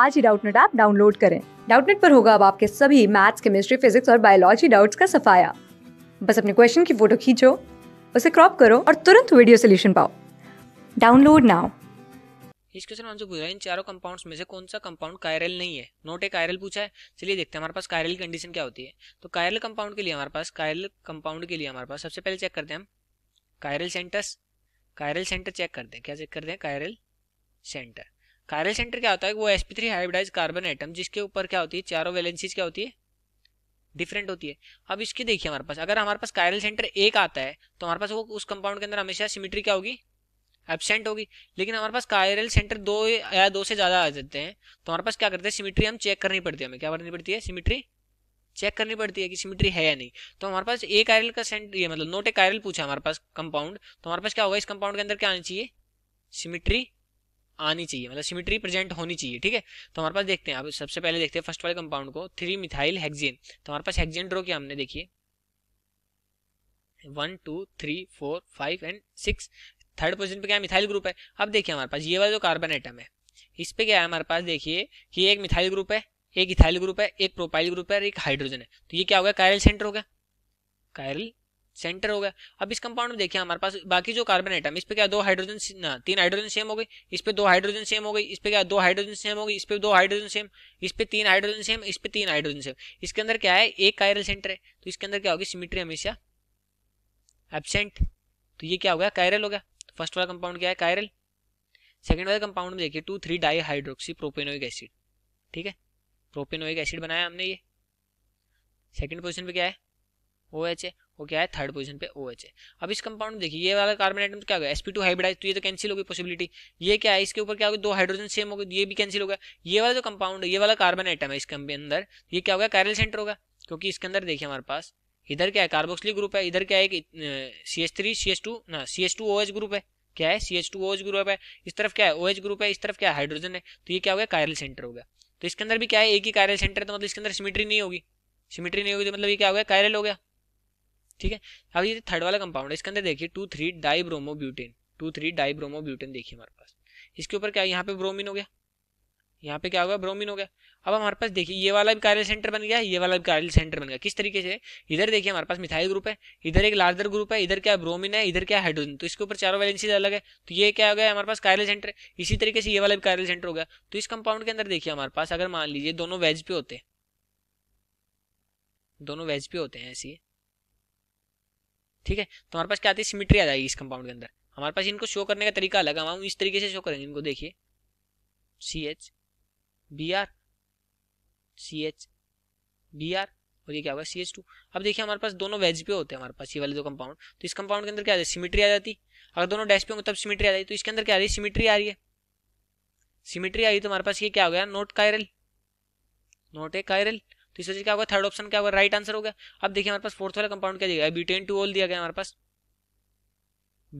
आज ही Doubtnut app download करें डाउटनेट पर होगा अब आपके सभी मैथ्स केमिस्ट्री फिजिक्स और बायोलॉजी डाउट्स का सफाया बस अपने क्वेश्चन की फोटो खींचो उसे क्रॉप करो और तुरंत वीडियो सोल्यूशन पाओ डाउनलोड नाउ इस क्वेश्चन में हमसे पूछा है इन चारों कंपाउंड्स में से कौन सा कंपाउंड कायरल नहीं है नोट ए कायरल पूछा है चलिए देखते हैं हमारे पास कायरल कंडीशन क्या होती है तो कायरल कंपाउंड के लिए हमारे पास कायरल कंपाउंड के लिए हमारे पास सबसे पहले चेक करते हैं हम chiral centres chiral centre check करते हैं क्या चेक करते हैं कायरल सेंटर कायरल सेंटर क्या होता है वो sp3 three hybridise carbon atom जिसके ऊपर क्या होती है चारों वैलेंसीज क्या होती है डिफरेंट होती है अब इसकी देखिए हमारे पास अगर हमारे पास कायरल सेंटर एक आता है तो हमारे पास वो उस कंपाउंड के अंदर हमेशा सिमिट्री क्या होगी एबसेंट होगी लेकिन हमारे पास कायरल सेंटर दो या दो से ज़्यादा आ जाते हैं तो हमारे पास क्या करते हैं सिमिट्री हम चेक करनी पड़ती है हमें क्या करनी पड़ती है सिमिट्री चेक करनी पड़ती है कि सिमिट्री है या नहीं तो हमारे पास एक आयरल का सेंट ये मतलब नोट एक आयरल पूछा हमारे पास कंपाउंड तो हमारे पास क्या होगा इस कंपाउंड के अंदर क्या आना चाहिए सिमिट्री आनी चाहिए मतलब सिमिट्री प्रेजेंट होनी चाहिए ठीक है तो हमारे पास देखते हैं अब सबसे पहले देखते हैं फर्स्ट वाले कंपाउंड को थ्री मिथाइल हेक्जेन तो हमारे पास हेक्जेन ड्रो किया हमने देखिए one two three four five and six third position पे क्या मिथाइल ग्रुप है अब देखिए हमारे पास ये वाला जो कार्बन आइटम है इस पे क्या है हमारे पास देखिए कि एक मिथाइल ग्रुप है एक इथाइल ग्रुप है एक प्रोपाइल ग्रुप है और एक हाइड्रोजन है तो ये क्या हो गया कायरल सेंटर हो गया कायरल सेंटर हो गया अब इस कंपाउंड में देखिए हमारे पास बाकी जो कार्बन आइटम इस पे क्या दो हाइड्रोजन तीन हाइड्रोजन सेम हो गई इस पे दो हाइड्रोजन सेम हो गई इस पे क्या दो हाइड्रोजन सेम हो गई इस पे दो हाइड्रोजन सेम इस पे तीन हाइड्रोजन सेम इस पे तीन हाइड्रोजन सेम इसके अंदर क्या है एक कायरल सेंटर है तो इसके अंदर क्या होगी सिमिट्री हमेशा एबसेंट तो ये क्या हो गया कायरल हो गया फर्स्ट तो वाला कंपाउंड क्या है कायरल सेकेंड वाला कंपाउंड में देखिए two three di hydroxy propanoic acid ठीक है प्रोपेनोइक एसिड बनाया हमने ये सेकेंड पोजिशन पे क्या है ओ एच है वो क्या है थर्ड पोजीशन पे ओ एच है अब इस कंपाउंड देखिए ये वाला कार्बन आइटम तो क्या होगा एस पी टू हाइब्रिडाइज तो ये तो कैंसिल होगी पॉसिबिलिटी ये क्या है इसके ऊपर क्या होगा दो हाइड्रोजन सेम होगा ये भी कैंसिल होगा ये वाला जो कंपाउंड ये वाला कार्बन आइटम है इसके अंदर ये क्या होगा कैरल सेंटर होगा क्योंकि इसके अंदर देखिए हमारे पास इधर क्या है कार्बोक्सली ग्रुप है इधर क्या है C H three C S two ना C H two O H group है क्या है C H two O H group है इस तरफ क्या है ओ एच ग्रुप है इस तरफ क्या है हाइड्रोजन है तो ये क्या हो गया कायरल सेंटर हो गया तो इसके अंदर भी क्या है एक ही कायरल सेंटर है तो मतलब इसके अंदर सिमिट्री नहीं होगी सिमिट्री नहीं होगी तो मतलब ये क्या हो गया कायरल हो गया ठीक है अब ये थर्ड वाला कंपाउंड है इसके अंदर देखिए two three di butane two three di bromo butane देखिए हमारे पास इसके ऊपर क्या यहाँ पे ब्रोमिन हो गया यहाँ पे क्या हो गया ब्रोमिन हो गया अब हमारे पास देखिए ये वाला भी कार्य सेंटर बन गया ये वाला भी कार्य सेंटर बन गया किस तरीके से इधर देखिए हमारे पास मिथाइल ग्रुप है इधर एक लार्जर ग्रुप है इधर क्या ब्रोमिन है इधर क्या हाइड्रोजन तो इसके ऊपर चारों वैलेंसीज अलग है तो ये क्या हो गया हमारे पास कार्य सेंटर है इसी तरीके से ये वाला भी कार्य सेंटर हो गया तो इस कंपाउंड के अंदर देखिए हमारे पास अगर मान लीजिए दोनों वेज पे होते दोनों वेज पे होते हैं ऐसी ठीक है तो हमारे पास क्या आती है सिमिट्री आ जाएगी इस कंपाउंड के अंदर हमारे पास इनको शो करने का तरीका अलग है हम इस तरीके से शो करेंगे इनको देखिए C H B R C H B R और ये क्या होगा सी एच टू अब देखिए हमारे पास दोनों वेज पे होते हैं हमारे पास ये वाले दो कंपाउंड तो इस कंपाउंड के अंदर क्या आ जाती सिमिट्री आ जाती अगर दोनों डैश पे होंगे तब सिमिट्री आ जाती तो इसके अंदर क्या आ रही है सिमिट्री आ रही है सिमिट्री आ रही तो हमारे पास ये क्या हो गया not chiral not a chiral तो इस वजह क्या होगा थर्ड ऑप्शन क्या होगा राइट आंसर हो गया अब देखिए हमारे पास फोर्थ वाला कंपाउंड क्या दिया ब्यूटेन टू ओल दिया गया हमारे पास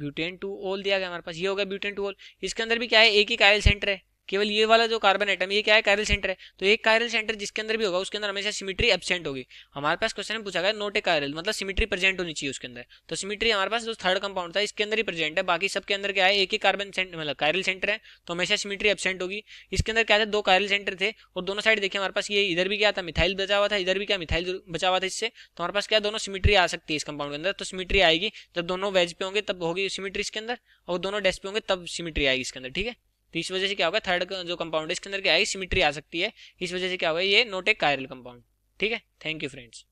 ब्यूटेन टू ओल दिया गया हमारे पास ये हो गया ब्यूटेन टू ओल इसके अंदर भी क्या है एक ही कायल सेंटर है केवल ये वाला जो कार्बन आइटम ये क्या है कायरल सेंटर है तो एक कायरल सेंटर जिसके अंदर भी होगा उसके अंदर हमेशा सिमिट्री एबसेंट होगी हमारे पास क्वेश्चन में पूछा गया नोट ए कायरल मतलब सिमिट्री प्रेजेंट होनी चाहिए उसके अंदर तो सिमिट्री हमारे पास जो थर्ड कंपाउंड था इसके अंदर ही प्रेजेंट है बाकी सबके अंदर क्या है एक ही कार्बन सेंटर मतलब कायरल सेंटर है तो हमेशा सिमिट्री एबसेंट होगी इसके अंदर क्या था दो कायरल सेंटर थे और दोनों साइड देखिए हमारे पास ये इधर भी क्या था मिथाइल बचा हुआ था इधर भी क्या मिथाइल बचा हुआ था इससे तो हमारे पास क्या दोनों सिमिट्री आ सकती है इस कंपाउंड के अंदर तो सिमिट्री आएगी जब दोनों वेज पे होंगे तब होगी सिमिट्री इसके अंदर और दोनों डेस्क पे होंगे तब सिमिट्री आएगी इसके अंदर ठीक है तो इस वजह से क्या होगा थर्ड जो कंपाउंड है इसके अंदर क्या आएगी सिमिट्री आ सकती है इस वजह से क्या होगा ये नोट ए कायरल कंपाउंड ठीक है thank you friends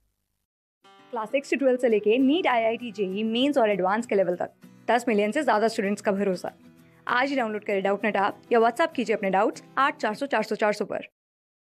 class six से ट्वेल्थ से लेके NEET I I T JEE mains और एडवांस के लेवल तक दस मिलियन से ज़्यादा स्टूडेंट्स का भरोसा आज ही डाउनलोड करें डाउट नेट आप या व्हाट्सअप कीजिए अपने डाउट्स आठ चार सौ चार सौ चार सौ पर